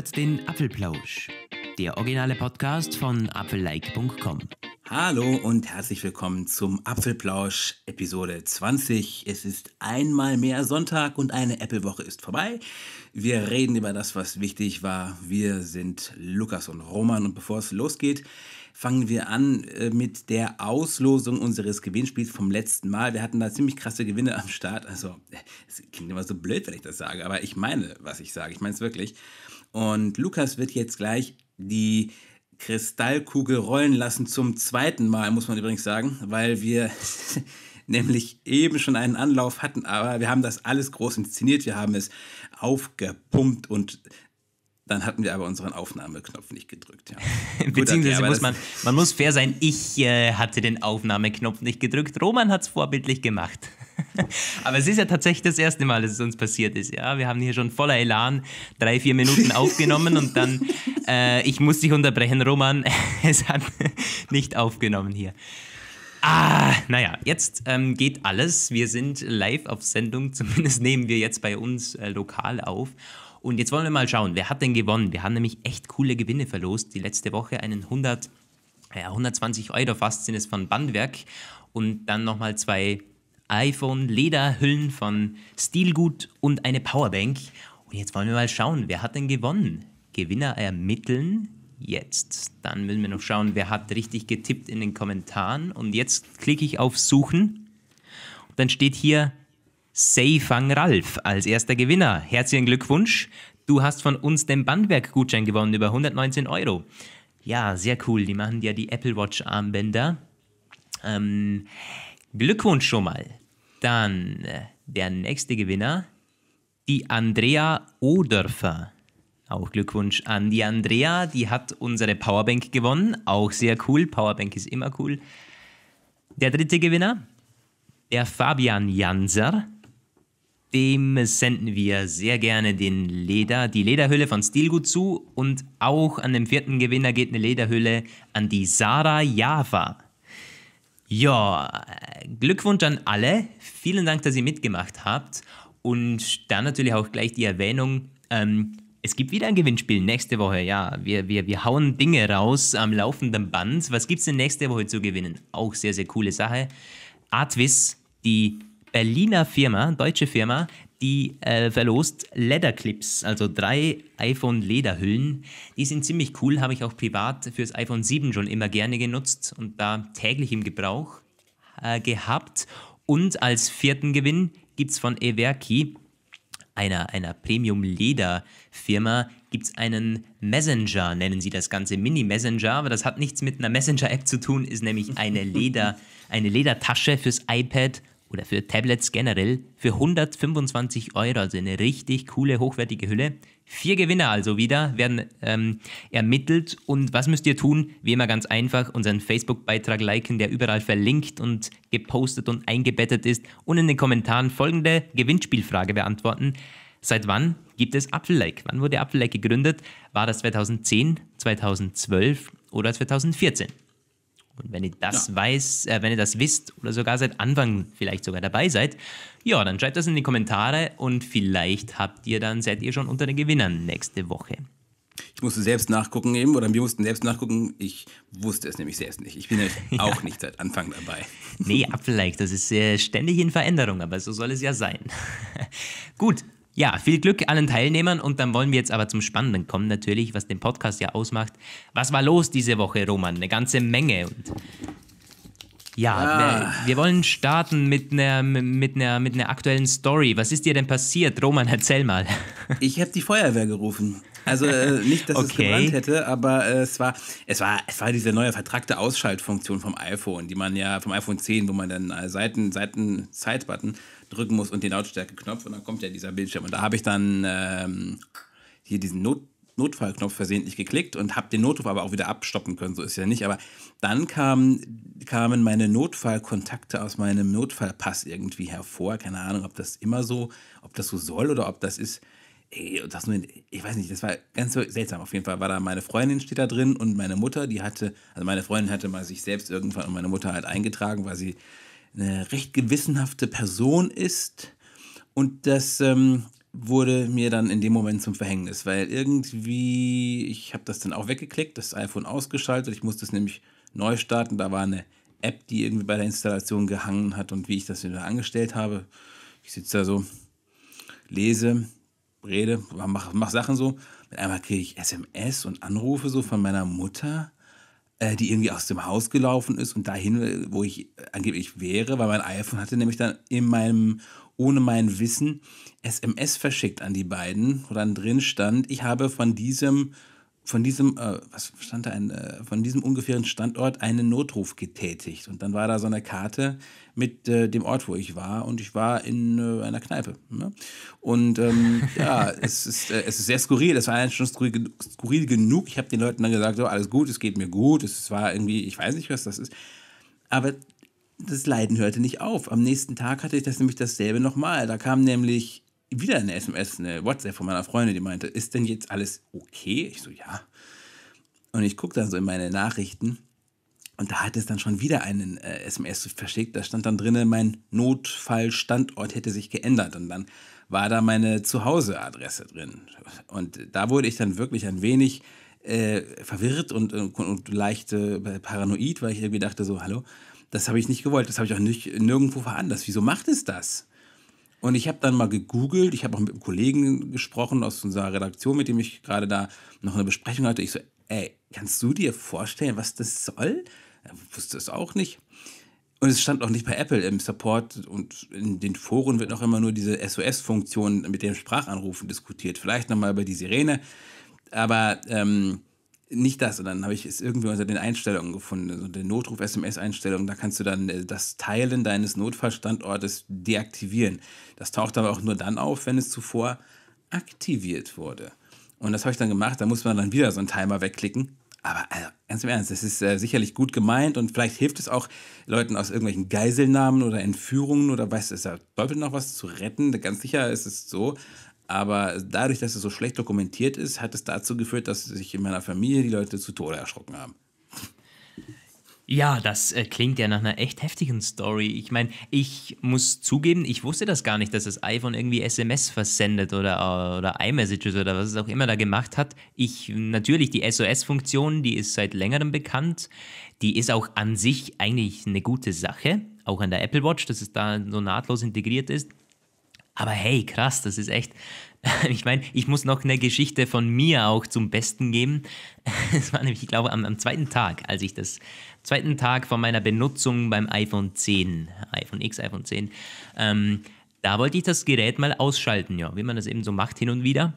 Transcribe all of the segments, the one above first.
hört den Apfelplausch, der originale Podcast von apfellike.com. Hallo und herzlich willkommen zum Apfelplausch Episode 20. Es ist einmal mehr Sonntag und eine Apple-Woche ist vorbei. Wir reden über das, was wichtig war. Wir sind Lukas und Roman und bevor es losgeht, fangen wir an äh, mit der Auslosung unseres Gewinnspiels vom letzten Mal. Wir hatten da ziemlich krasse Gewinne am Start. Also, äh, es klingt immer so blöd, wenn ich das sage, aber ich meine, was ich sage. Ich meine es wirklich. Und Lukas wird jetzt gleich die Kristallkugel rollen lassen zum zweiten Mal, muss man übrigens sagen, weil wir nämlich eben schon einen Anlauf hatten, aber wir haben das alles groß inszeniert, wir haben es aufgepumpt und dann hatten wir aber unseren Aufnahmeknopf nicht gedrückt. Ja. Beziehungsweise okay, muss man, man muss fair sein, ich äh, hatte den Aufnahmeknopf nicht gedrückt, Roman hat es vorbildlich gemacht. Aber es ist ja tatsächlich das erste Mal, dass es uns passiert ist. Ja, wir haben hier schon voller Elan drei, vier Minuten aufgenommen und dann, äh, ich muss dich unterbrechen, Roman, es hat nicht aufgenommen hier. Ah, naja, jetzt ähm, geht alles. Wir sind live auf Sendung, zumindest nehmen wir jetzt bei uns äh, lokal auf. Und jetzt wollen wir mal schauen, wer hat denn gewonnen? Wir haben nämlich echt coole Gewinne verlost. Die letzte Woche einen 100, ja, 120 Euro fast sind es von Bandwerk und dann nochmal zwei iPhone, Lederhüllen von Stilgut und eine Powerbank. Und jetzt wollen wir mal schauen, wer hat denn gewonnen? Gewinner ermitteln jetzt. Dann müssen wir noch schauen, wer hat richtig getippt in den Kommentaren. Und jetzt klicke ich auf Suchen. Und dann steht hier Seifang Ralf als erster Gewinner. Herzlichen Glückwunsch. Du hast von uns den Bandwerk-Gutschein gewonnen über 119 Euro. Ja, sehr cool. Die machen ja die Apple Watch-Armbänder. Ähm, Glückwunsch schon mal. Dann äh, der nächste Gewinner, die Andrea Odörfer. Auch Glückwunsch an die Andrea, die hat unsere Powerbank gewonnen. Auch sehr cool, Powerbank ist immer cool. Der dritte Gewinner, der Fabian Janser. Dem senden wir sehr gerne den Leder, die Lederhülle von Stilgut zu. Und auch an dem vierten Gewinner geht eine Lederhülle an die Sarah Java. Ja, äh, Glückwunsch an alle. Vielen Dank, dass ihr mitgemacht habt. Und dann natürlich auch gleich die Erwähnung, ähm, es gibt wieder ein Gewinnspiel nächste Woche. Ja, wir, wir, wir hauen Dinge raus am laufenden Band. Was gibt es denn nächste Woche zu gewinnen? Auch sehr, sehr coole Sache. Artvis, die Berliner Firma, deutsche Firma, die äh, verlost Leatherclips, also drei iPhone-Lederhüllen. Die sind ziemlich cool, habe ich auch privat fürs iPhone 7 schon immer gerne genutzt und da täglich im Gebrauch äh, gehabt. Und als vierten Gewinn gibt es von Everki, einer, einer Premium-Leder-Firma, gibt es einen Messenger, nennen sie das Ganze Mini-Messenger, aber das hat nichts mit einer Messenger-App zu tun, ist nämlich eine, Leder, eine Ledertasche fürs iPad oder für Tablets generell für 125 Euro, also eine richtig coole, hochwertige Hülle. Vier Gewinner also wieder werden ähm, ermittelt und was müsst ihr tun? Wie immer ganz einfach, unseren Facebook-Beitrag liken, der überall verlinkt und gepostet und eingebettet ist und in den Kommentaren folgende Gewinnspielfrage beantworten. Seit wann gibt es Apfel Lake? Wann wurde Apfel Lake gegründet? War das 2010, 2012 oder 2014? Und wenn ihr das ja. weiß, äh, wenn ihr das wisst oder sogar seit Anfang vielleicht sogar dabei seid, ja, dann schreibt das in die Kommentare und vielleicht habt ihr dann, seid ihr schon unter den Gewinnern nächste Woche. Ich musste selbst nachgucken eben, oder wir mussten selbst nachgucken. Ich wusste es nämlich selbst nicht. Ich bin ja. auch nicht seit Anfang dabei. Nee, ab vielleicht. Das ist äh, ständig in Veränderung, aber so soll es ja sein. Gut, ja, viel Glück allen Teilnehmern und dann wollen wir jetzt aber zum Spannenden kommen, natürlich, was den Podcast ja ausmacht. Was war los diese Woche, Roman? Eine ganze Menge. Und ja, ah. wir, wir, wollen starten mit einer, mit, einer, mit einer aktuellen Story. Was ist dir denn passiert? Roman, erzähl mal. Ich habe die Feuerwehr gerufen. Also äh, nicht, dass okay. es gebrannt hätte, aber äh, es, war, es, war, es war diese neue vertragte Ausschaltfunktion vom iPhone, die man ja vom iPhone 10, wo man dann äh, Seiten, Seiten, Zeitbutton drücken muss und den Lautstärke-Knopf und dann kommt ja dieser Bildschirm. Und da habe ich dann ähm, hier diesen Not Notfallknopf versehentlich geklickt und habe den Notruf aber auch wieder abstoppen können. So ist ja nicht. Aber dann kam, kamen meine Notfallkontakte aus meinem Notfallpass irgendwie hervor. Keine Ahnung, ob das immer so, ob das so soll oder ob das ist. das nur, ich weiß nicht, das war ganz seltsam. Auf jeden Fall war da meine Freundin steht da drin und meine Mutter, die hatte, also meine Freundin hatte mal sich selbst irgendwann und meine Mutter halt eingetragen, weil sie eine recht gewissenhafte Person ist. Und das ähm, wurde mir dann in dem Moment zum Verhängnis, weil irgendwie, ich habe das dann auch weggeklickt, das iPhone ausgeschaltet, ich musste es nämlich neu starten, da war eine App, die irgendwie bei der Installation gehangen hat und wie ich das wieder angestellt habe. Ich sitze da so, lese, rede, mache mach Sachen so. Mit einmal kriege ich SMS und Anrufe so von meiner Mutter äh, die irgendwie aus dem Haus gelaufen ist und dahin, äh, wo ich äh, angeblich wäre, weil mein iPhone hatte nämlich dann in meinem, ohne mein Wissen, SMS verschickt an die beiden, wo dann drin stand, ich habe von diesem von diesem, äh, was stand da, ein, äh, von diesem ungefähren Standort einen Notruf getätigt. Und dann war da so eine Karte mit äh, dem Ort, wo ich war. Und ich war in äh, einer Kneipe. Ne? Und ähm, ja, es ist, äh, es ist sehr skurril. Es war eigentlich schon skurril, skurril genug. Ich habe den Leuten dann gesagt, so, alles gut, es geht mir gut. Es war irgendwie, ich weiß nicht, was das ist. Aber das Leiden hörte nicht auf. Am nächsten Tag hatte ich das nämlich dasselbe nochmal. Da kam nämlich wieder eine SMS, eine WhatsApp von meiner Freundin, die meinte, ist denn jetzt alles okay? Ich so, ja. Und ich gucke dann so in meine Nachrichten und da hat es dann schon wieder einen äh, SMS verschickt. Da stand dann drinnen, mein Notfallstandort hätte sich geändert. Und dann war da meine Zuhauseadresse drin. Und da wurde ich dann wirklich ein wenig äh, verwirrt und, äh, und, und leicht äh, paranoid, weil ich irgendwie dachte so, hallo, das habe ich nicht gewollt. Das habe ich auch nicht, nirgendwo veranlasst. Wieso macht es das? Und ich habe dann mal gegoogelt, ich habe auch mit einem Kollegen gesprochen aus unserer Redaktion, mit dem ich gerade da noch eine Besprechung hatte. Ich so, ey, kannst du dir vorstellen, was das soll? Er wusste es auch nicht. Und es stand auch nicht bei Apple im Support und in den Foren wird noch immer nur diese SOS-Funktion mit dem Sprachanrufen diskutiert. Vielleicht nochmal über die Sirene. Aber ähm, nicht das. sondern habe ich es irgendwie unter den Einstellungen gefunden, so also den Notruf-SMS-Einstellungen. Da kannst du dann äh, das Teilen deines Notfallstandortes deaktivieren. Das taucht aber auch nur dann auf, wenn es zuvor aktiviert wurde. Und das habe ich dann gemacht. Da muss man dann wieder so einen Timer wegklicken. Aber also, ganz im Ernst, das ist äh, sicherlich gut gemeint und vielleicht hilft es auch Leuten aus irgendwelchen Geiselnahmen oder Entführungen oder weiß ist ja doppelt noch was zu retten. Ganz sicher ist es so. Aber dadurch, dass es so schlecht dokumentiert ist, hat es dazu geführt, dass sich in meiner Familie die Leute zu Tode erschrocken haben. Ja, das äh, klingt ja nach einer echt heftigen Story. Ich meine, ich muss zugeben, ich wusste das gar nicht, dass das iPhone irgendwie SMS versendet oder, äh, oder iMessages oder was es auch immer da gemacht hat. Ich natürlich die SOS-Funktion, die ist seit längerem bekannt. Die ist auch an sich eigentlich eine gute Sache, auch an der Apple Watch, dass es da so nahtlos integriert ist. Aber hey, krass, das ist echt. Ich meine, ich muss noch eine Geschichte von mir auch zum Besten geben. Es war nämlich, ich glaube, am, am, zweiten Tag, als ich das zweiten Tag von meiner Benutzung beim iPhone 10, iPhone X, iPhone 10, ähm, da wollte ich das Gerät mal ausschalten, ja, wie man das eben so macht hin und wieder.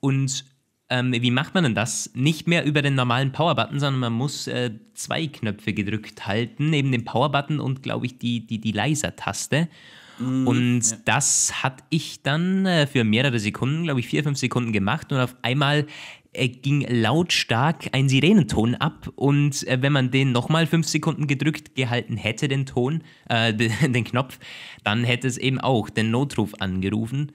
Und ähm, wie macht man denn das? Nicht mehr über den normalen Power-Button, sondern man muss äh, zwei Knöpfe gedrückt halten, neben dem Power-Button und, glaube ich, die, die, die Leiser-Taste. Mhm, und ja. das hat ich dann äh, für mehrere Sekunden, glaube ich, vier, fünf Sekunden gemacht und auf einmal äh, ging lautstark ein Sirenenton ab und äh, wenn man den nochmal fünf Sekunden gedrückt gehalten hätte, den Ton, äh, den Knopf, dann hätte es eben auch den Notruf angerufen.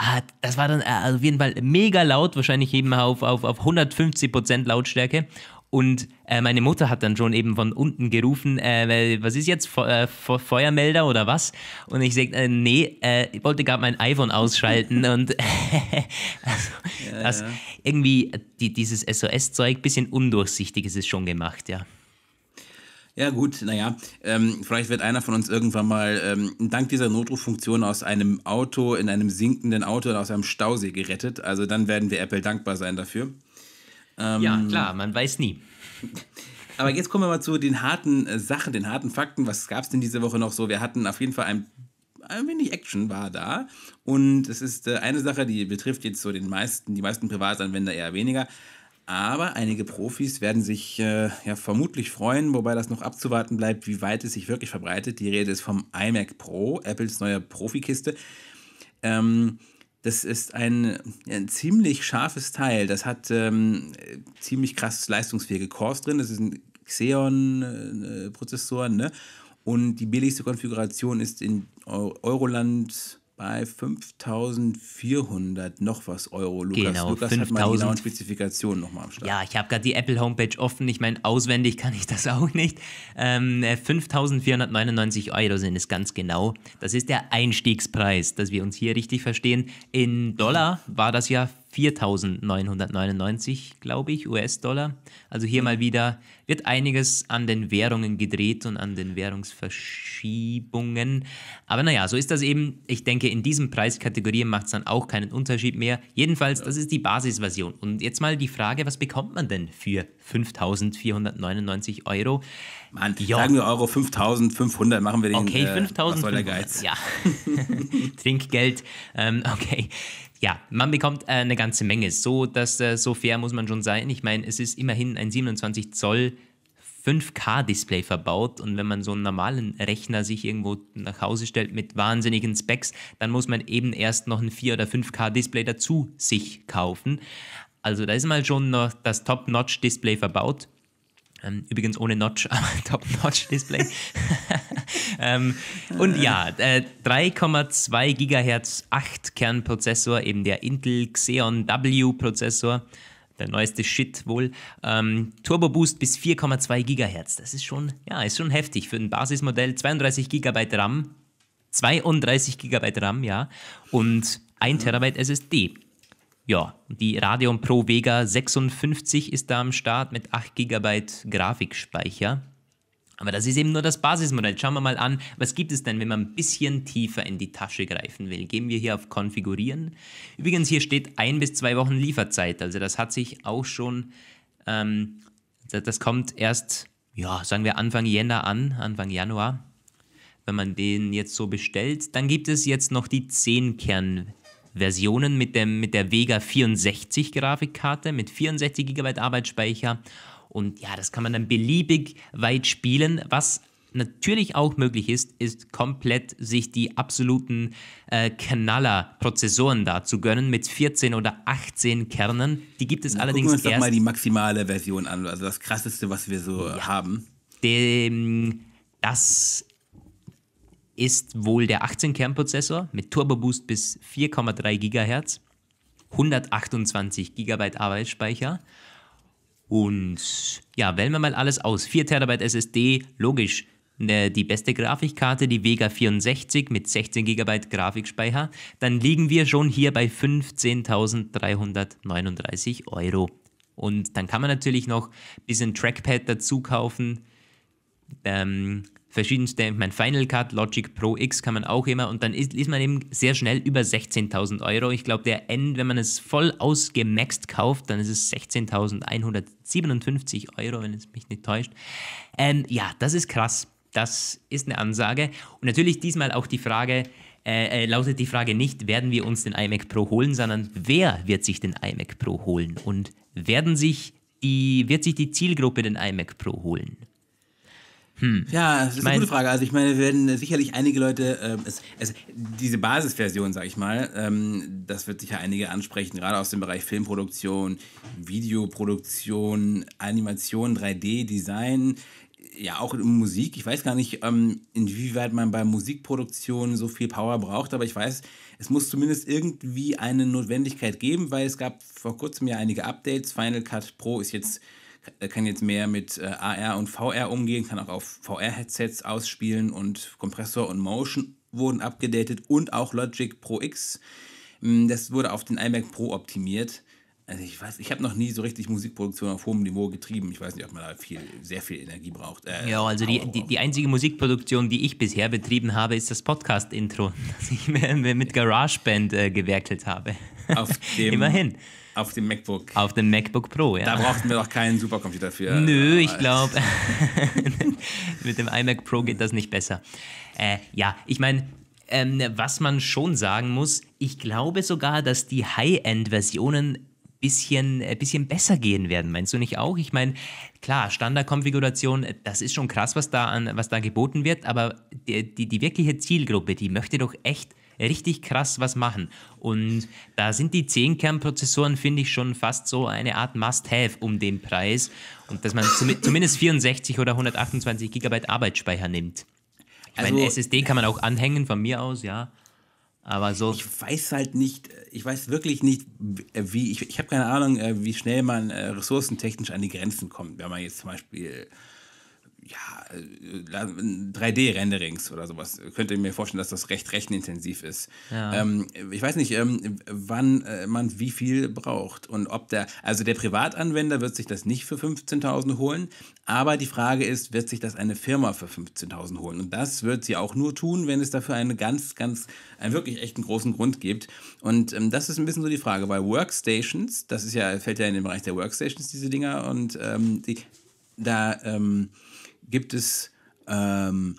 Ah, das war dann auf jeden Fall mega laut, wahrscheinlich eben auf, auf, auf 150% Lautstärke. Und äh, meine Mutter hat dann schon eben von unten gerufen, äh, was ist jetzt, Fe äh, Fe Feuermelder oder was? Und ich sage, äh, nee, äh, ich wollte gerade mein iPhone ausschalten. und also, ja, das, ja. irgendwie die, dieses SOS-Zeug, bisschen undurchsichtig ist es schon gemacht, ja. Ja, gut, naja, ähm, vielleicht wird einer von uns irgendwann mal ähm, dank dieser Notruffunktion aus einem Auto, in einem sinkenden Auto oder aus einem Stausee gerettet. Also dann werden wir Apple dankbar sein dafür. Ähm, ja, klar, man weiß nie. Aber jetzt kommen wir mal zu den harten äh, Sachen, den harten Fakten. Was gab es denn diese Woche noch so? Wir hatten auf jeden Fall ein, ein wenig Action war da. Und es ist äh, eine Sache, die betrifft jetzt so den meisten, die meisten Privatanwender eher weniger. Aber einige Profis werden sich äh, ja vermutlich freuen, wobei das noch abzuwarten bleibt, wie weit es sich wirklich verbreitet. Die Rede ist vom iMac Pro, Apples neue Profikiste. Ähm, das ist ein, ein ziemlich scharfes Teil. Das hat ähm, ziemlich krass leistungsfähige Cores drin. Das ist ein Xeon-Prozessoren. Äh, ne? Und die billigste Konfiguration ist in Euroland bei 5400 noch was Euro. Lukas, genau, Lukas 5000. hat mal die genauen Spezifikationen nochmal am Start. Ja, ich habe gerade die Apple Homepage offen. Ich meine, auswendig kann ich das auch nicht. Ähm, 5499 äh, Euro sind es ganz genau. Das ist der Einstiegspreis, dass wir uns hier richtig verstehen. In Dollar war das ja 4.999, glaube ich, US-Dollar. Also hier mal wieder wird einiges an den Währungen gedreht und an den Währungsverschiebungen. Aber naja, so ist das eben. Ich denke, in diesen Preiskategorien macht es dann auch keinen Unterschied mehr. Jedenfalls, das ist die Basisversion. Und jetzt mal die Frage, was bekommt man denn für 5.499 Euro? Mann, jo. sagen wir Euro 5.500, machen wir den. Okay, 5.500. Äh, was soll der Geiz? Ja. Trinkgeld. Ähm, okay ja, man bekommt äh, eine ganze Menge. So, dass, äh, so fair muss man schon sein. Ich meine, es ist immerhin ein 27 Zoll 5K-Display verbaut und wenn man so einen normalen Rechner sich irgendwo nach Hause stellt mit wahnsinnigen Specs, dann muss man eben erst noch ein 4 oder 5K-Display dazu sich kaufen. Also da ist mal schon noch das Top-Notch-Display verbaut. Ähm, übrigens ohne Notch, aber Top-Notch-Display. ähm, und ja, äh, 3,2 GHz 8-Kern-Prozessor, eben der Intel Xeon W-Prozessor. Der neueste Shit wohl. Ähm, Turbo Boost bis 4,2 GHz. Das ist schon, ja, ist schon heftig für ein Basismodell. 32 GB RAM. 32 GB RAM, ja. Und 1 TB SSD. Ja, die Radeon Pro Vega 56 ist da am Start mit 8 GB Grafikspeicher. Aber das ist eben nur das Basismodell. Schauen wir mal an, was gibt es denn, wenn man ein bisschen tiefer in die Tasche greifen will. Gehen wir hier auf Konfigurieren. Übrigens, hier steht ein bis zwei Wochen Lieferzeit. Also das hat sich auch schon, ähm, das kommt erst, ja, sagen wir Anfang Jänner an, Anfang Januar, wenn man den jetzt so bestellt. Dann gibt es jetzt noch die 10 Kern Versionen mit, dem, mit der Vega 64 Grafikkarte mit 64 GB Arbeitsspeicher. Und ja, das kann man dann beliebig weit spielen. Was natürlich auch möglich ist, ist komplett sich die absoluten äh, Knaller-Prozessoren da zu gönnen mit 14 oder 18 Kernen. Die gibt es Na, allerdings gucken wir uns erst. doch mal die maximale Version an, also das krasseste, was wir so ja. haben. Dem, das ist wohl der 18-Kern-Prozessor mit Turbo Boost bis 4,3 GHz, 128 GB Arbeitsspeicher. Und ja, wählen wir mal alles aus. 4 TB SSD, logisch. Ne, die beste Grafikkarte, die Vega 64 mit 16 GB Grafikspeicher, dann liegen wir schon hier bei 15.339 Euro. Und dann kann man natürlich noch ein bisschen Trackpad dazu kaufen. Ähm, verschiedenste, mein Final Cut, Logic Pro X kann man auch immer und dann ist, ist man eben sehr schnell über 16.000 Euro. Ich glaube, der N, wenn man es voll ausgemaxt kauft, dann ist es 16.157 Euro, wenn es mich nicht täuscht. Ähm, ja, das ist krass. Das ist eine Ansage. Und natürlich diesmal auch die Frage, äh, äh, lautet die Frage nicht, werden wir uns den iMac Pro holen, sondern wer wird sich den iMac Pro holen und werden sich die, wird sich die Zielgruppe den iMac Pro holen? Hm. Ja, das ist ich mein, eine gute Frage. Also ich meine, wir werden sicherlich einige Leute, ähm, es, es, diese Basisversion, sag ich mal, ähm, das wird sicher einige ansprechen, gerade aus dem Bereich Filmproduktion, Videoproduktion, Animation, 3D-Design, ja auch Musik. Ich weiß gar nicht, ähm, inwieweit man bei Musikproduktion so viel Power braucht, aber ich weiß, es muss zumindest irgendwie eine Notwendigkeit geben, weil es gab vor kurzem ja einige Updates. Final Cut Pro ist jetzt äh, kann jetzt mehr mit äh, AR und VR umgehen, kann auch auf VR-Headsets ausspielen und Kompressor und Motion wurden abgedatet und auch Logic Pro X. Mm, das wurde auf den iMac Pro optimiert also ich weiß, ich habe noch nie so richtig Musikproduktion auf hohem Niveau getrieben. Ich weiß nicht, ob man da viel, sehr viel Energie braucht. Äh, ja, also die, die, die, einzige Musikproduktion, die ich bisher betrieben habe, ist das Podcast-Intro, das ich mit GarageBand äh, gewerkelt habe. Auf dem, Immerhin. Auf dem MacBook. Auf dem MacBook Pro, ja. Da brauchten wir doch keinen Supercomputer für. Nö, äh, ich glaube, mit dem iMac Pro geht das nicht besser. Äh, ja, ich meine, ähm, was man schon sagen muss, ich glaube sogar, dass die High-End-Versionen bisschen, äh, bisschen besser gehen werden. Meinst du nicht auch? Ich meine, klar, Standardkonfiguration, das ist schon krass, was da, an, was da geboten wird, aber die, die, die wirkliche Zielgruppe, die möchte doch echt richtig krass was machen. Und da sind die 10-Kern-Prozessoren, finde ich, schon fast so eine Art Must-Have um den Preis. Und dass man zumindest 64 oder 128 GB Arbeitsspeicher nimmt. Ich also, meine, SSD kann man auch anhängen von mir aus, ja. Aber so. Ich weiß halt nicht, ich weiß wirklich nicht, wie, ich, ich habe keine Ahnung, äh, wie schnell man äh, ressourcentechnisch an die Grenzen kommt, wenn man jetzt zum Beispiel ja, 3D-Renderings äh, oder sowas. Könnt ihr mir vorstellen, dass das recht rechenintensiv ist. Ja. Ähm, ich weiß nicht, ähm, wann äh, man wie viel braucht und ob der, also der Privatanwender wird sich das nicht für 15.000 holen, aber die Frage ist, wird sich das eine Firma für 15.000 holen? Und das wird sie auch nur tun, wenn es dafür einen ganz, ganz, einen wirklich echten großen Grund gibt. Und ähm, das ist ein bisschen so die Frage, weil Workstations, das ist ja, fällt ja in den Bereich der Workstations, diese Dinger und ähm, die, da, ähm, gibt es ähm,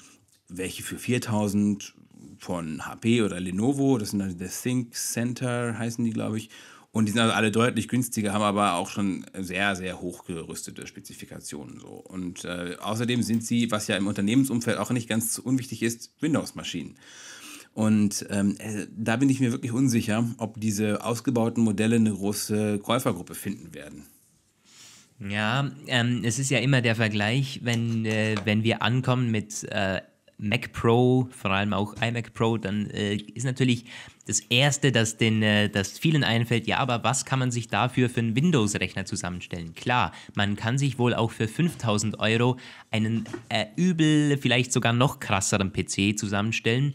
welche für 4000 von HP oder Lenovo, das sind also der Think Center, heißen die, glaube ich. Und die sind also alle deutlich günstiger, haben aber auch schon sehr, sehr hochgerüstete Spezifikationen. So. Und äh, außerdem sind sie, was ja im Unternehmensumfeld auch nicht ganz unwichtig ist, Windows-Maschinen. Und ähm, äh, da bin ich mir wirklich unsicher, ob diese ausgebauten Modelle eine große Käufergruppe finden werden. Ja, ähm, es ist ja immer der Vergleich, wenn, äh, wenn wir ankommen mit äh, Mac Pro, vor allem auch iMac Pro, dann äh, ist natürlich das Erste, das, den, äh, das vielen einfällt, ja, aber was kann man sich dafür für einen Windows-Rechner zusammenstellen? Klar, man kann sich wohl auch für 5000 Euro einen äh, übel, vielleicht sogar noch krasseren PC zusammenstellen.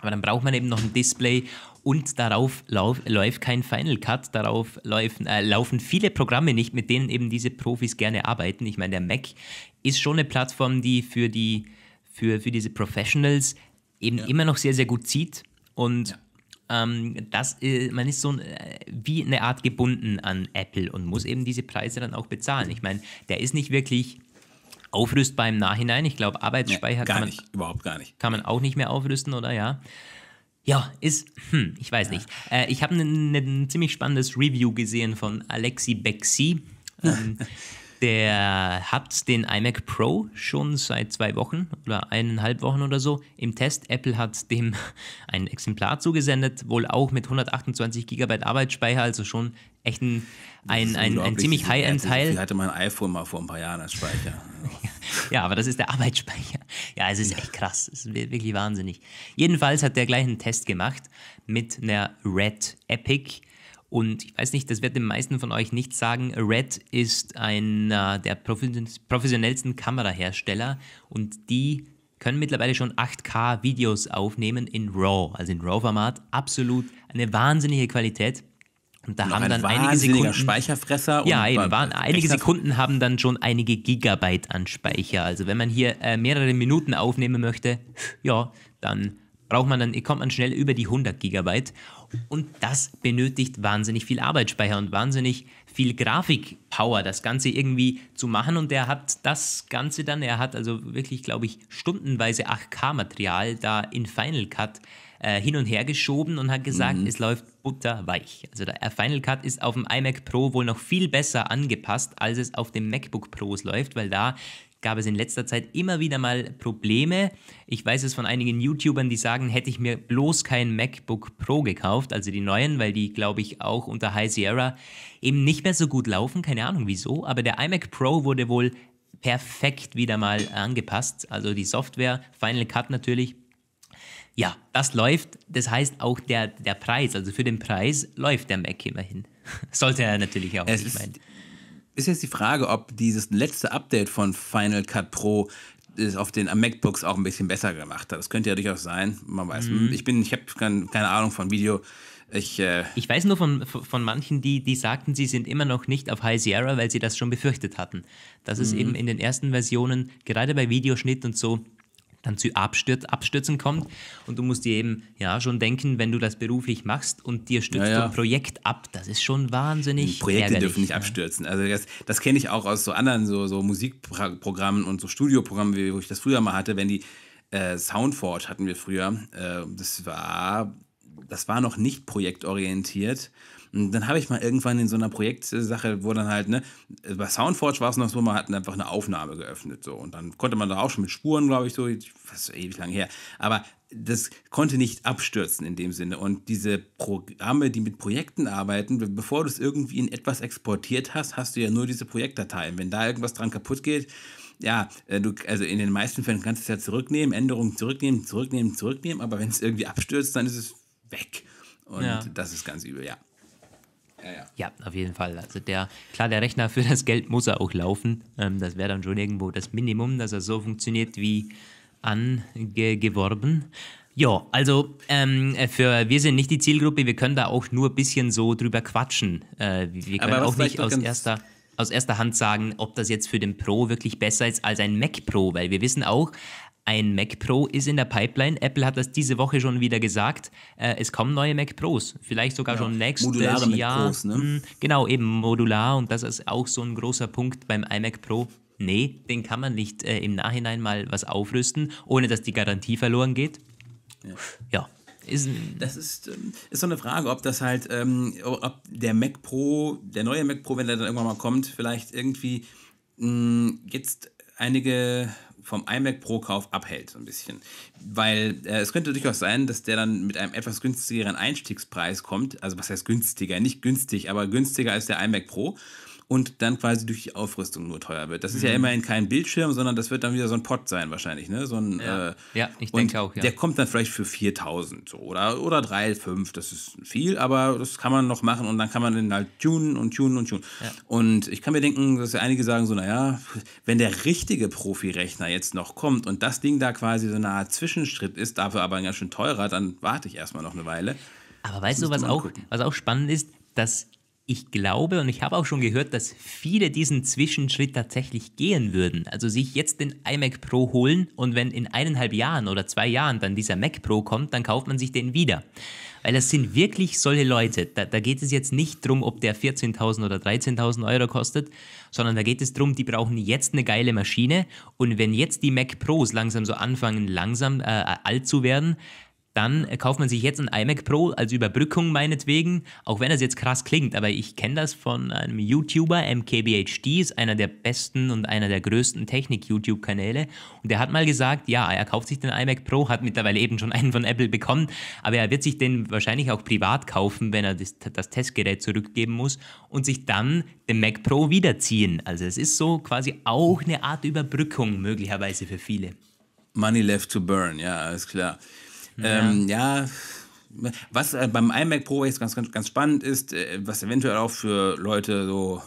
Aber dann braucht man eben noch ein Display und darauf lauf, läuft kein Final Cut, darauf laufen, äh, laufen viele Programme nicht, mit denen eben diese Profis gerne arbeiten. Ich meine, der Mac ist schon eine Plattform, die für, die, für, für diese Professionals eben ja. immer noch sehr, sehr gut zieht und ja. Ähm, das, äh, man ist so äh, wie eine Art gebunden an Apple und muss eben diese Preise dann auch bezahlen. Ich meine, der ist nicht wirklich aufrüstbar im Nachhinein. Ich glaube, Arbeitsspeicher nee, kann, man, nicht, überhaupt gar nicht. kann man auch nicht mehr aufrüsten, oder ja? Ja, ist, hm, ich weiß ja. nicht. Äh, ich habe ein ne, ne, ziemlich spannendes Review gesehen von Alexi Bexi. Ähm, Der hat den iMac Pro schon seit zwei Wochen oder eineinhalb Wochen oder so im Test. Apple hat dem ein Exemplar zugesendet, wohl auch mit 128 GB Arbeitsspeicher, also schon echt ein, ein, ein, ein ziemlich High-End-Teil. Ich hatte mein iPhone mal vor ein paar Jahren als Speicher. ja, aber das ist der Arbeitsspeicher. Ja, es ist echt krass. Es ist wirklich wahnsinnig. Jedenfalls hat der gleich einen Test gemacht mit einer Red Epic und ich weiß nicht, das wird den meisten von euch nicht sagen. Red ist einer der professionellsten Kamerahersteller und die können mittlerweile schon 8K Videos aufnehmen in RAW, also in RAW-Format. Absolut eine wahnsinnige Qualität. Und da Noch haben dann einige Sekunden Speicherfresser. ja, eben, waren, einige Sekunden haben dann schon einige Gigabyte an Speicher. Also wenn man hier äh, mehrere Minuten aufnehmen möchte, ja, dann braucht man dann, kommt man schnell über die 100 Gigabyte und das benötigt wahnsinnig viel Arbeitsspeicher und wahnsinnig viel Grafikpower, das Ganze irgendwie zu machen und er hat das Ganze dann, er hat also wirklich, glaube ich, stundenweise 8K-Material da in Final Cut äh, hin und her geschoben und hat gesagt, mhm. es läuft butterweich. Also der äh, Final Cut ist auf dem iMac Pro wohl noch viel besser angepasst, als es auf dem MacBook Pros läuft, weil da gab es in letzter Zeit immer wieder mal Probleme. Ich weiß es von einigen YouTubern, die sagen, hätte ich mir bloß kein MacBook Pro gekauft, also die neuen, weil die, glaube ich, auch unter High Sierra eben nicht mehr so gut laufen. Keine Ahnung wieso, aber der iMac Pro wurde wohl perfekt wieder mal angepasst. Also die Software, Final Cut natürlich. Ja, das läuft. Das heißt auch der, der Preis, also für den Preis läuft der Mac immerhin. Sollte er natürlich auch. Es ich ist, ist jetzt die Frage, ob dieses letzte Update von Final Cut Pro es auf den MacBooks auch ein bisschen besser gemacht hat. Das könnte ja durchaus sein. Man weiß. Mhm. Hm, ich bin, ich habe kein, keine Ahnung von Video. Ich, äh ich weiß nur von, von manchen, die, die sagten, sie sind immer noch nicht auf High Sierra, weil sie das schon befürchtet hatten. Dass mhm. es eben in den ersten Versionen, gerade bei Videoschnitt und so, dann zu Abstürz, Abstürzen kommt. Und du musst dir eben ja schon denken, wenn du das beruflich machst und dir stürzt ja, ein Projekt ab, das ist schon wahnsinnig. Hm, Projekte dürfen nicht ne? abstürzen. Also das, das kenne ich auch aus so anderen so, so Musikprogrammen und so Studioprogrammen, wo ich das früher mal hatte, wenn die äh, Soundforge hatten wir früher. Äh, das war das war noch nicht projektorientiert und dann habe ich mal irgendwann in so einer Projektsache, wo dann halt, ne, bei Soundforge war es noch so, man hat einfach eine Aufnahme geöffnet, so. Und dann konnte man da auch schon mit Spuren, glaube ich, so, was ist ewig lang her. Aber das konnte nicht abstürzen in dem Sinne. Und diese Programme, die mit Projekten arbeiten, bevor du es irgendwie in etwas exportiert hast, hast du ja nur diese Projektdateien. Wenn da irgendwas dran kaputt geht, ja, äh, du, also in den meisten Fällen kannst du es ja zurücknehmen, Änderungen zurücknehmen, zurücknehmen, zurücknehmen, aber wenn es irgendwie abstürzt, dann ist es weg. Und ja. das ist ganz übel, ja. Ja, ja. ja, auf jeden Fall. Also der, klar, der Rechner für das Geld muss er auch laufen. Ähm, das wäre dann schon irgendwo das Minimum, dass er so funktioniert wie angeworben. Ja, also ähm, für, wir sind nicht die Zielgruppe, wir können da auch nur ein bisschen so drüber quatschen. Äh, wir können auch nicht aus erster, aus erster Hand sagen, ob das jetzt für den Pro wirklich besser ist als ein Mac Pro, weil wir wissen auch, ein Mac Pro ist in der Pipeline. Apple hat das diese Woche schon wieder gesagt. Äh, es kommen neue Mac Pros, vielleicht sogar ja, schon nächstes modulare Jahr. Mac Pros, ne? Hm, genau, eben modular und das ist auch so ein großer Punkt beim iMac Pro. Nee, den kann man nicht äh, im Nachhinein mal was aufrüsten, ohne dass die Garantie verloren geht. ja. ja. Ist das ist, ähm, ist so eine Frage, ob das halt, ähm, ob der Mac Pro, der neue Mac Pro, wenn der dann irgendwann mal kommt, vielleicht irgendwie mh, hm, jetzt einige vom iMac Pro-Kauf abhält, so ein bisschen. Weil äh, es könnte durchaus sein, dass der dann mit einem etwas günstigeren Einstiegspreis kommt. Also was heißt günstiger? Nicht günstig, aber günstiger als der iMac Pro und dann quasi durch die Aufrüstung nur teuer wird. Das ist mhm. ja immerhin kein Bildschirm, sondern das wird dann wieder so ein Pot sein wahrscheinlich, ne? So ein, ja. Äh, ja ich denke auch, ja. Der kommt dann vielleicht für 4000 so oder, oder 3, 5, das ist viel, aber das kann man noch machen und dann kann man den halt tunen und tunen und tunen. Ja. Und ich kann mir denken, dass einige sagen so, naja, wenn der richtige Profi-Rechner jetzt noch kommt und das Ding da quasi so eine Art Zwischenschritt ist, dafür aber ein ganz schön teurer, dann warte ich erstmal noch eine Weile. Aber weißt du, was auch, was auch spannend ist, dass ich glaube und ich habe auch schon gehört, dass viele diesen Zwischenschritt tatsächlich gehen würden. Also sich jetzt den iMac Pro holen und wenn in eineinhalb Jahren oder zwei Jahren dann dieser Mac Pro kommt, dann kauft man sich den wieder. Weil das sind wirklich solche Leute. Da, da geht es jetzt nicht drum, ob der 14.000 oder 13.000 Euro kostet, sondern da geht es darum, die brauchen jetzt eine geile Maschine. Und wenn jetzt die Mac Pros langsam so anfangen, langsam äh, alt zu werden, dann äh, kauft man sich jetzt ein iMac Pro als Überbrückung meinetwegen, auch wenn das jetzt krass klingt, aber ich kenne das von einem YouTuber, MKBHD, ist einer der besten und einer der größten Technik-YouTube-Kanäle und der hat mal gesagt, ja, er kauft sich den iMac Pro, hat mittlerweile eben schon einen von Apple bekommen, aber er wird sich den wahrscheinlich auch privat kaufen, wenn er das, das Testgerät zurückgeben muss und sich dann den Mac Pro wiederziehen. Also es ist so quasi auch eine Art Überbrückung möglicherweise für viele. Money left to burn, ja, alles klar ja, ähm, ja was äh, beim iMac Pro jetzt ganz, ganz, ganz spannend ist, äh, was eventuell auch für Leute so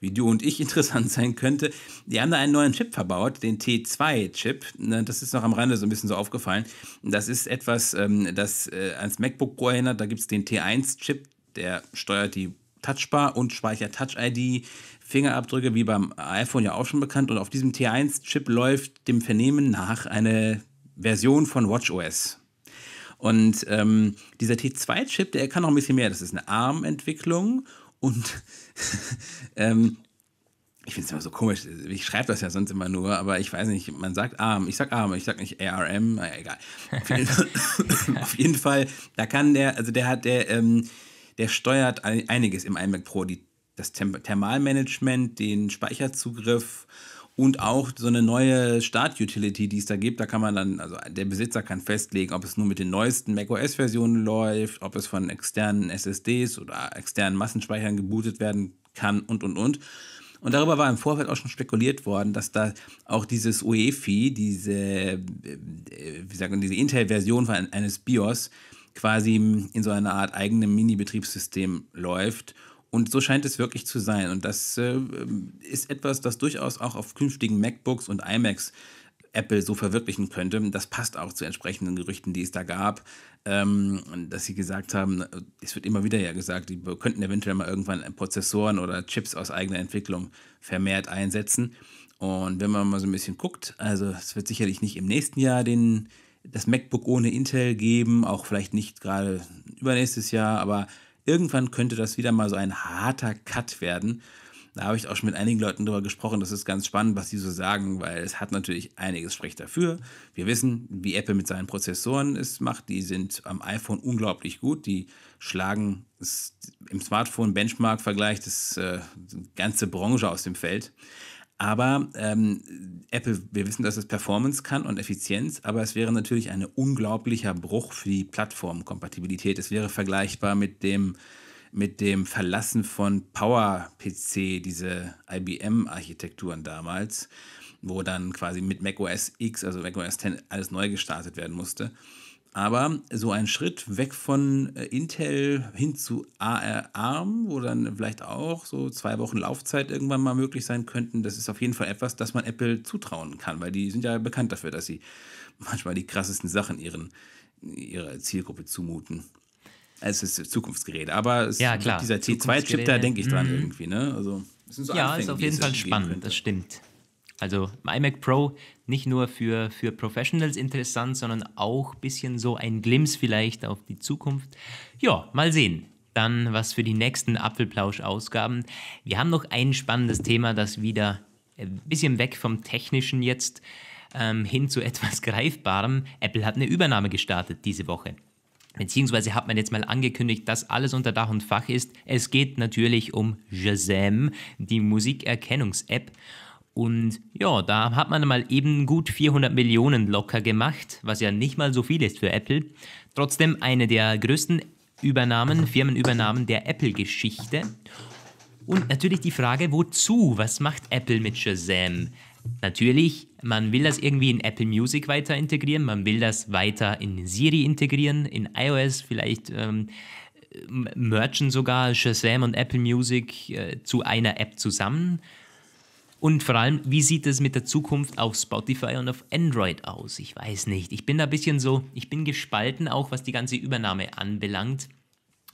wie du und ich interessant sein könnte, die haben da einen neuen Chip verbaut, den T2-Chip. Ne, das ist noch am Rande so ein bisschen so aufgefallen. Das ist etwas, ähm, das äh, ans MacBook Pro erinnert. Da gibt es den T1-Chip, der steuert die Touchbar und speichert Touch-ID, Fingerabdrücke, wie beim iPhone ja auch schon bekannt. Und auf diesem T1-Chip läuft dem Vernehmen nach eine Version von WatchOS. Und ähm, dieser T2-Chip, der kann noch ein bisschen mehr. Das ist eine ARM-Entwicklung und ähm, ich finde es immer so komisch. Ich schreibe das ja sonst immer nur, aber ich weiß nicht, man sagt ARM. Ich sag ARM, ich sag nicht ARM, naja, egal. Auf jeden Fall, da kann der, also der hat, der, ähm, der steuert einiges im iMac Pro. Die, das Thermalmanagement, den Speicherzugriff und auch so eine neue Start-Utility, die es da gibt. Da kann man dann, also der Besitzer kann festlegen, ob es nur mit den neuesten macOS-Versionen läuft, ob es von externen SSDs oder externen Massenspeichern gebootet werden kann und und und. Und darüber war im Vorfeld auch schon spekuliert worden, dass da auch dieses UEFI, diese, äh, wie sagt man, diese Intel-Version eines BIOS quasi in so einer Art eigenem Mini-Betriebssystem läuft und so scheint es wirklich zu sein. Und das äh, ist etwas, das durchaus auch auf künftigen MacBooks und iMacs Apple so verwirklichen könnte. Das passt auch zu entsprechenden Gerüchten, die es da gab, ähm, dass sie gesagt haben, es wird immer wieder ja gesagt, die könnten eventuell mal irgendwann Prozessoren oder Chips aus eigener Entwicklung vermehrt einsetzen. Und wenn man mal so ein bisschen guckt, also es wird sicherlich nicht im nächsten Jahr den, das MacBook ohne Intel geben, auch vielleicht nicht gerade übernächstes Jahr, aber Irgendwann könnte das wieder mal so ein harter Cut werden. Da habe ich auch schon mit einigen Leuten darüber gesprochen. Das ist ganz spannend, was sie so sagen, weil es hat natürlich einiges spricht dafür. Wir wissen, wie Apple mit seinen Prozessoren es macht. Die sind am iPhone unglaublich gut. Die schlagen im Smartphone-Benchmark-Vergleich das äh, ganze Branche aus dem Feld. Aber ähm, Apple, wir wissen, dass es Performance kann und Effizienz, aber es wäre natürlich ein unglaublicher Bruch für die Plattformkompatibilität. Es wäre vergleichbar mit dem, mit dem Verlassen von PowerPC, diese IBM-Architekturen damals, wo dann quasi mit macOS X, also macOS 10, alles neu gestartet werden musste. Aber so ein Schritt weg von äh, Intel hin zu ARM, wo dann vielleicht auch so zwei Wochen Laufzeit irgendwann mal möglich sein könnten, das ist auf jeden Fall etwas, das man Apple zutrauen kann, weil die sind ja bekannt dafür, dass sie manchmal die krassesten Sachen ihren, ihrer Zielgruppe zumuten. Es ist Zukunftsgerät, aber ja, dieser T2-Chip, da denke ich dran mhm. irgendwie. Ne? Also, so ja, ist auf jeden Fall spannend, das stimmt. Also iMac Pro nicht nur für, für Professionals interessant, sondern auch ein bisschen so ein Glimpse vielleicht auf die Zukunft. Ja, mal sehen. Dann was für die nächsten Apfelplausch-Ausgaben. Wir haben noch ein spannendes Thema, das wieder ein bisschen weg vom Technischen jetzt ähm, hin zu etwas Greifbarem. Apple hat eine Übernahme gestartet diese Woche. Beziehungsweise hat man jetzt mal angekündigt, dass alles unter Dach und Fach ist. Es geht natürlich um Jazam, die Musikerkennungs-App. Und ja, da hat man mal eben gut 400 Millionen locker gemacht, was ja nicht mal so viel ist für Apple. Trotzdem eine der größten Übernahmen, Firmenübernahmen der Apple-Geschichte. Und natürlich die Frage, wozu? Was macht Apple mit Shazam? Natürlich, man will das irgendwie in Apple Music weiter integrieren, man will das weiter in Siri integrieren, in iOS vielleicht ähm, merchen sogar Shazam und Apple Music äh, zu einer App zusammen. Und vor allem, wie sieht es mit der Zukunft auf Spotify und auf Android aus? Ich weiß nicht. Ich bin da ein bisschen so, ich bin gespalten, auch was die ganze Übernahme anbelangt.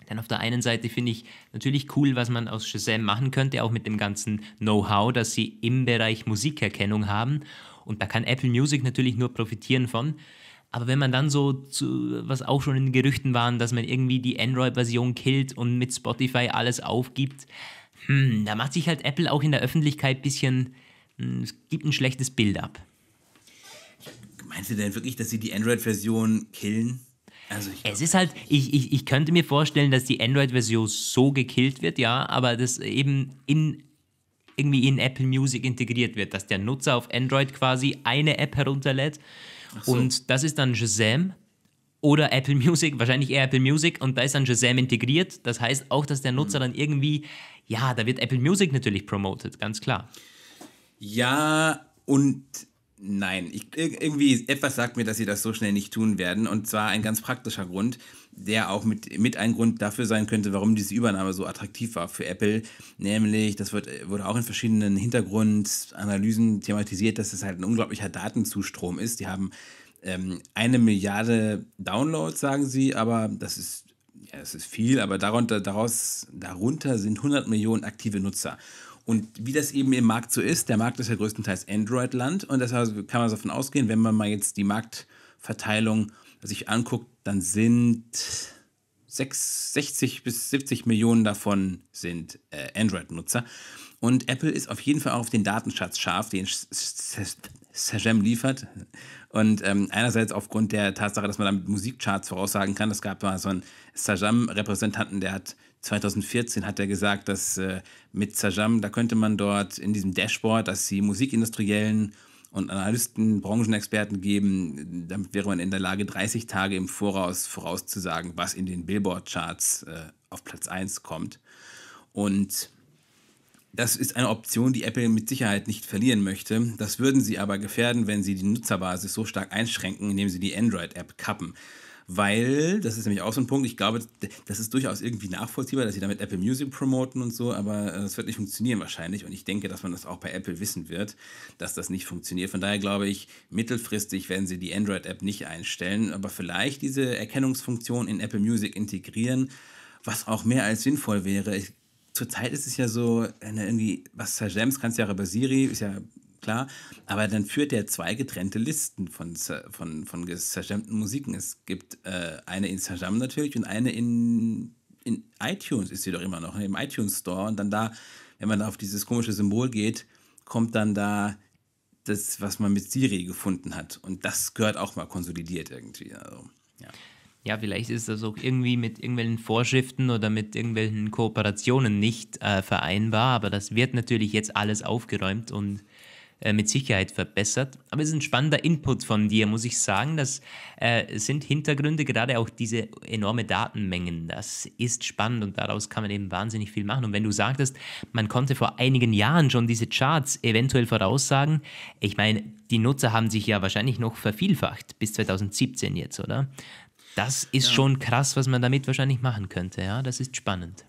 Denn auf der einen Seite finde ich natürlich cool, was man aus Shazam machen könnte, auch mit dem ganzen Know-how, das sie im Bereich Musikerkennung haben. Und da kann Apple Music natürlich nur profitieren von. Aber wenn man dann so, zu, was auch schon in Gerüchten waren, dass man irgendwie die Android-Version killt und mit Spotify alles aufgibt, hm, da macht sich halt Apple auch in der Öffentlichkeit ein bisschen, hm, es gibt ein schlechtes Bild ab. Meinst du denn wirklich, dass sie die Android-Version killen? Also es ist halt, ich, ich, ich könnte mir vorstellen, dass die Android-Version so gekillt wird, ja, aber das eben in irgendwie in Apple Music integriert wird, dass der Nutzer auf Android quasi eine App herunterlädt so. und das ist dann Shazam oder Apple Music, wahrscheinlich eher Apple Music und da ist dann Shazam integriert. Das heißt auch, dass der Nutzer mhm. dann irgendwie ja, da wird Apple Music natürlich promoted, ganz klar. Ja und nein. Ich, irgendwie etwas sagt mir, dass sie das so schnell nicht tun werden. Und zwar ein ganz praktischer Grund, der auch mit, mit ein Grund dafür sein könnte, warum diese Übernahme so attraktiv war für Apple. Nämlich, das wird, wurde auch in verschiedenen Hintergrundanalysen thematisiert, dass es halt ein unglaublicher Datenzustrom ist. Die haben ähm, eine Milliarde Downloads, sagen sie, aber das ist ja, es ist viel, aber darunter, daraus, darunter sind 100 Millionen aktive Nutzer. Und wie das eben im Markt so ist, der Markt ist ja größtenteils Android-Land und deshalb kann man davon ausgehen, wenn man mal jetzt die Marktverteilung sich anguckt, dann sind 6, 60 bis 70 Millionen davon sind äh, Android-Nutzer. Und Apple ist auf jeden Fall auch auf den Datenschatz scharf, den Sajem liefert. Und ähm, einerseits aufgrund der Tatsache, dass man damit Musikcharts voraussagen kann. Es gab mal so einen Sajam-Repräsentanten, der hat 2014 hat er gesagt, dass äh, mit Sajam, da könnte man dort in diesem Dashboard, dass sie Musikindustriellen und Analysten, Branchenexperten geben, damit wäre man in der Lage, 30 Tage im Voraus vorauszusagen, was in den Billboard-Charts äh, auf Platz 1 kommt. Und das ist eine Option, die Apple mit Sicherheit nicht verlieren möchte. Das würden sie aber gefährden, wenn sie die Nutzerbasis so stark einschränken, indem sie die Android-App kappen. Weil, das ist nämlich auch so ein Punkt, ich glaube, das ist durchaus irgendwie nachvollziehbar, dass sie damit Apple Music promoten und so, aber äh, das wird nicht funktionieren wahrscheinlich. Und ich denke, dass man das auch bei Apple wissen wird, dass das nicht funktioniert. Von daher glaube ich, mittelfristig werden sie die Android-App nicht einstellen, aber vielleicht diese Erkennungsfunktion in Apple Music integrieren was auch mehr als sinnvoll wäre zurzeit ist es ja so, irgendwie, was James kannst du ja über Siri, ist ja klar, aber dann führt er zwei getrennte Listen von, von, von gesagemmten Musiken. Es gibt äh, eine in Sagem natürlich und eine in, in iTunes ist sie doch immer noch, ne? im iTunes Store. Und dann da, wenn man auf dieses komische Symbol geht, kommt dann da das, was man mit Siri gefunden hat. Und das gehört auch mal konsolidiert irgendwie. Also, ja ja, vielleicht ist das auch irgendwie mit irgendwelchen Vorschriften oder mit irgendwelchen Kooperationen nicht äh, vereinbar, aber das wird natürlich jetzt alles aufgeräumt und äh, mit Sicherheit verbessert. Aber es ist ein spannender Input von dir, muss ich sagen. Das äh, sind Hintergründe, gerade auch diese enorme Datenmengen. Das ist spannend und daraus kann man eben wahnsinnig viel machen. Und wenn du sagtest, man konnte vor einigen Jahren schon diese Charts eventuell voraussagen, ich meine, die Nutzer haben sich ja wahrscheinlich noch vervielfacht bis 2017 jetzt, oder? Das ist ja. schon krass, was man damit wahrscheinlich machen könnte, ja. Das ist spannend.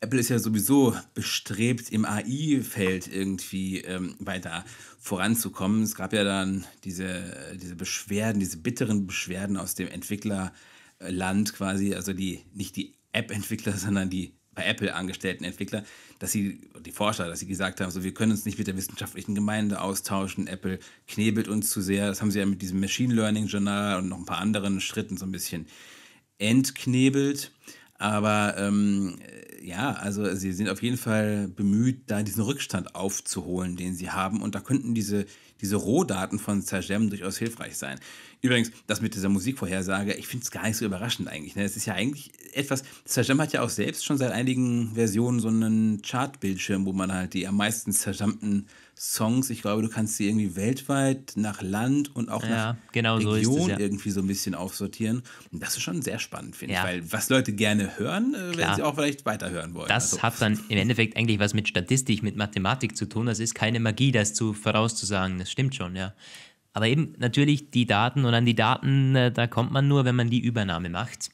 Apple ist ja sowieso bestrebt, im AI-Feld irgendwie ähm, weiter voranzukommen. Es gab ja dann diese, diese Beschwerden, diese bitteren Beschwerden aus dem Entwicklerland quasi, also die, nicht die App-Entwickler, sondern die bei Apple angestellten Entwickler, dass sie, die Forscher, dass sie gesagt haben, so wir können uns nicht mit der wissenschaftlichen Gemeinde austauschen, Apple knebelt uns zu sehr. Das haben sie ja mit diesem Machine Learning Journal und noch ein paar anderen Schritten so ein bisschen entknebelt. Aber ähm, ja, also sie sind auf jeden Fall bemüht, da diesen Rückstand aufzuholen, den sie haben. Und da könnten diese diese Rohdaten von Sagem durchaus hilfreich sein. Übrigens, das mit dieser Musikvorhersage, ich finde es gar nicht so überraschend eigentlich. Ne? Es ist ja eigentlich etwas, Sagem hat ja auch selbst schon seit einigen Versionen so einen Chartbildschirm, wo man halt die am meisten zerjammten Songs, ich glaube, du kannst sie irgendwie weltweit nach Land und auch ja, nach genau Region so es, ja. irgendwie so ein bisschen aufsortieren. Und das ist schon sehr spannend, finde ja. ich, weil was Leute gerne hören, äh, Klar. werden sie auch vielleicht weiterhören wollen. Das also. hat dann im Endeffekt eigentlich was mit Statistik, mit Mathematik zu tun. Das ist keine Magie, das zu vorauszusagen. Das stimmt schon, ja. Aber eben natürlich die Daten und an die Daten, äh, da kommt man nur, wenn man die Übernahme macht.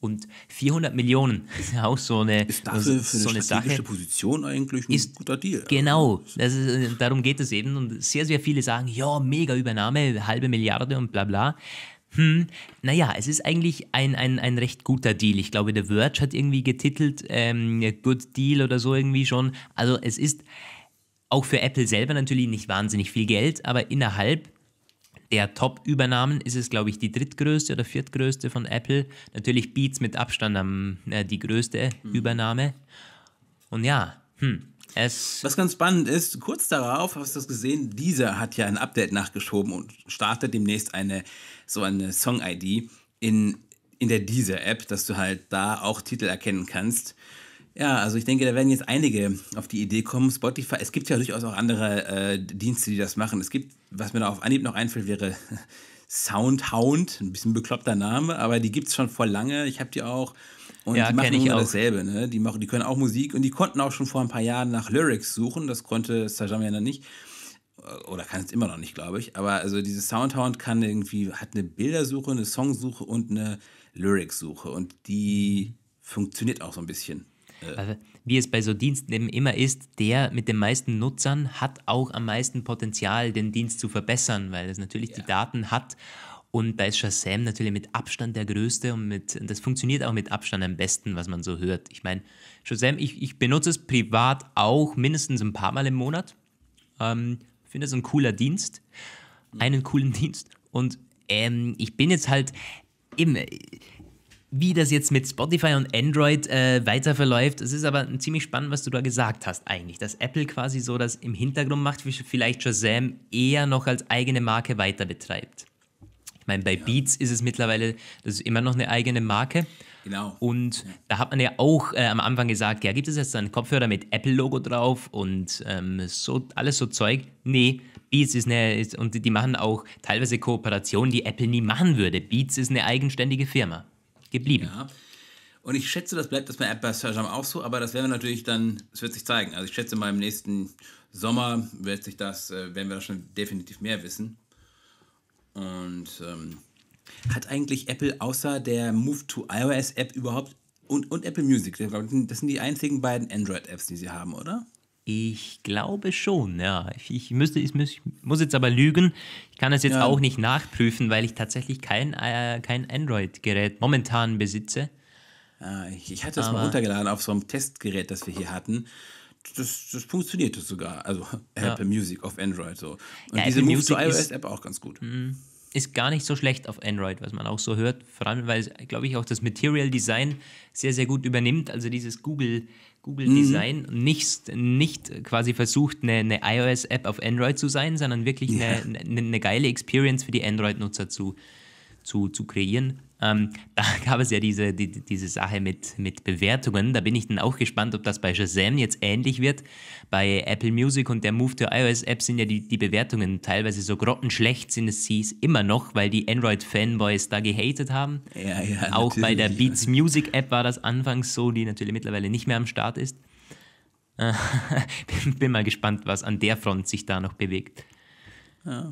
Und 400 Millionen ist auch so eine, ist das also für eine so eine strategische Sache. Position eigentlich ein ist, guter Deal. Genau, also ist, äh, darum geht es eben. Und sehr, sehr viele sagen, ja, mega Übernahme, halbe Milliarde und bla bla. Hm, naja, es ist eigentlich ein, ein, ein recht guter Deal. Ich glaube, The Verge hat irgendwie getitelt, ähm, Good Deal oder so irgendwie schon. Also es ist auch für Apple selber natürlich nicht wahnsinnig viel Geld, aber innerhalb der Top-Übernahmen ist es, glaube ich, die drittgrößte oder viertgrößte von Apple. Natürlich Beats mit Abstand am, äh, die größte hm. Übernahme. Und ja, hm, es Was ganz spannend ist, kurz darauf hast du das gesehen, dieser hat ja ein Update nachgeschoben und startet demnächst eine so eine Song-ID in, in der Deezer-App, dass du halt da auch Titel erkennen kannst. Ja, also ich denke, da werden jetzt einige auf die Idee kommen. Spotify, es gibt ja durchaus auch andere äh, Dienste, die das machen. Es gibt, was mir da auf Anhieb noch einfällt, wäre Soundhound, ein bisschen bekloppter Name, aber die gibt es schon vor lange. Ich habe die auch. Und ja, die machen ich immer auch. dasselbe. Ne? Die, machen, die können auch Musik und die konnten auch schon vor ein paar Jahren nach Lyrics suchen. Das konnte Sajam ja noch nicht. Äh, oder kann es immer noch nicht, glaube ich. Aber also diese Soundhound kann irgendwie, hat eine Bildersuche, eine Songsuche und eine Lyrics-Suche. Und die funktioniert auch so ein bisschen. Äh. Also, wie es bei so Diensten eben immer ist, der mit den meisten Nutzern hat auch am meisten Potenzial, den Dienst zu verbessern, weil es natürlich ja. die Daten hat. Und da ist Shazam natürlich mit Abstand der größte und mit, das funktioniert auch mit Abstand am besten, was man so hört. Ich meine, Shazam, ich, ich benutze es privat auch mindestens ein paar Mal im Monat. Ähm, finde es ein cooler Dienst, hm. einen coolen Dienst. Und ähm, ich bin jetzt halt eben wie das jetzt mit Spotify und Android äh, weiter verläuft. Es ist aber ziemlich spannend, was du da gesagt hast eigentlich, dass Apple quasi so das im Hintergrund macht, wie vielleicht Shazam eher noch als eigene Marke weiter betreibt. Ich meine, bei ja. Beats ist es mittlerweile, das ist immer noch eine eigene Marke. Genau. Und ja. da hat man ja auch äh, am Anfang gesagt, ja, gibt es jetzt einen Kopfhörer mit Apple-Logo drauf und ähm, so, alles so Zeug? Nee, Beats ist eine, ist, und die machen auch teilweise Kooperationen, die Apple nie machen würde. Beats ist eine eigenständige Firma geblieben. Ja. Und ich schätze, das bleibt das bei Abbas auch so, aber das werden wir natürlich dann, es wird sich zeigen. Also ich schätze mal im nächsten Sommer wird sich das, äh, werden wir da schon definitiv mehr wissen. Und ähm, hat eigentlich Apple außer der Move to iOS App überhaupt und, und Apple Music, das sind die einzigen beiden Android-Apps, die sie haben, oder? Ich glaube schon, ja. Ich, müsste, ich muss, muss, jetzt aber lügen. Ich kann das jetzt ja. auch nicht nachprüfen, weil ich tatsächlich kein, äh, kein Android-Gerät momentan besitze. Ah, ich, ich, hatte es mal runtergeladen auf so einem Testgerät, das wir hier hatten. Das, das funktionierte sogar. Also ja. Apple Music auf Android so. Und ja, diese Move to iOS-App auch ganz gut. Mhm. Ist gar nicht so schlecht auf Android, was man auch so hört. Vor allem, weil, glaube ich, auch das Material Design sehr, sehr gut übernimmt. Also dieses Google- Google mhm. Design nicht, nicht quasi versucht, eine, eine iOS-App auf Android zu sein, sondern wirklich yeah. eine, eine, eine, geile Experience für die Android-Nutzer zu, zu, zu kreieren. Ähm, da gab es ja diese, die, diese Sache mit, mit Bewertungen. Da bin ich dann auch gespannt, ob das bei Shazam jetzt ähnlich wird. Bei Apple Music und der Move to iOS App sind ja die, die Bewertungen teilweise so grottenschlecht, sind es hieß immer noch, weil die Android-Fanboys da gehatet haben. Ja, ja, auch bei der Beats Music App war das anfangs so, die natürlich mittlerweile nicht mehr am Start ist. Äh, bin, bin mal gespannt, was an der Front sich da noch bewegt. Ja.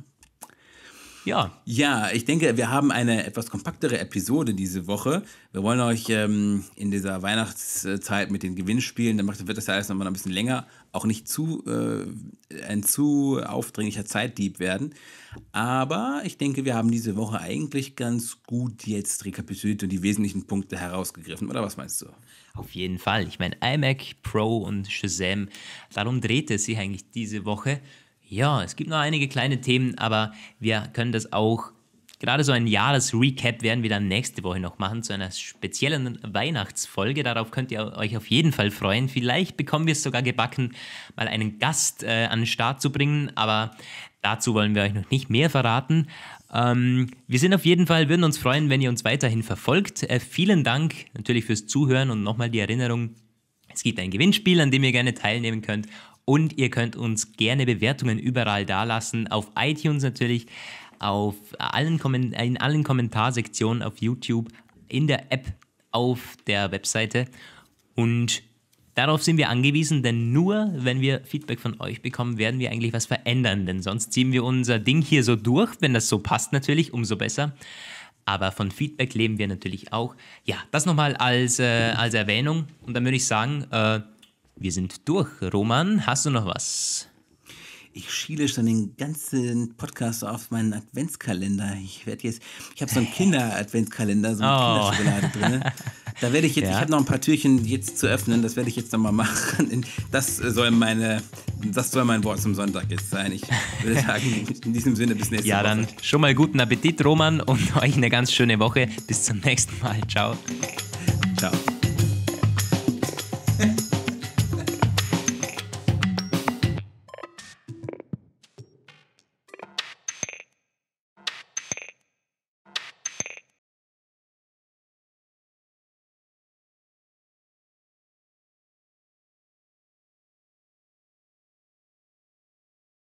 Ja. Ja, ich denke, wir haben eine etwas kompaktere Episode diese Woche. Wir wollen euch ähm, in dieser Weihnachtszeit mit den Gewinnspielen, dann wird das ja alles nochmal ein bisschen länger, auch nicht zu äh, ein zu aufdringlicher Zeitdieb werden. Aber ich denke, wir haben diese Woche eigentlich ganz gut jetzt rekapituliert und die wesentlichen Punkte herausgegriffen, oder was meinst du? Auf jeden Fall. Ich meine, iMac Pro und Shazam, darum drehte es sich eigentlich diese Woche. Ja, es gibt noch einige kleine Themen, aber wir können das auch Gerade so ein Jahresrecap werden wir dann nächste Woche noch machen zu einer speziellen Weihnachtsfolge. Darauf könnt ihr euch auf jeden Fall freuen. Vielleicht bekommen wir es sogar gebacken, mal einen Gast äh, an den Start zu bringen, aber dazu wollen wir euch noch nicht mehr verraten. Ähm, wir sind auf jeden Fall, würden uns freuen, wenn ihr uns weiterhin verfolgt. Äh, vielen Dank natürlich fürs Zuhören und nochmal die Erinnerung. Es gibt ein Gewinnspiel, an dem ihr gerne teilnehmen könnt. Und ihr könnt uns gerne Bewertungen überall dalassen, auf iTunes natürlich, auf allen in allen Kommentarsektionen auf YouTube, in der App, auf der Webseite. Und darauf sind wir angewiesen, denn nur wenn wir Feedback von euch bekommen, werden wir eigentlich was verändern. Denn sonst ziehen wir unser Ding hier so durch, wenn das so passt natürlich, umso besser aber von Feedback leben wir natürlich auch. Ja, das nochmal als, äh, als Erwähnung. Und dann würde ich sagen, äh, wir sind durch. Roman, hast du noch was? Ich schiele schon den ganzen Podcast auf meinen Adventskalender. Ich werde jetzt, ich habe so einen Kinder-Adventskalender, so eine oh. drin. Da werde ich jetzt, ja. ich habe noch ein paar Türchen jetzt zu öffnen, das werde ich jetzt nochmal machen. Das soll meine, das soll mein Wort zum Sonntag jetzt sein. Ich würde sagen, in diesem Sinne bis nächste ja, Woche. Ja, dann schon mal guten Appetit, Roman, und euch eine ganz schöne Woche. Bis zum nächsten Mal. Ciao. Ciao.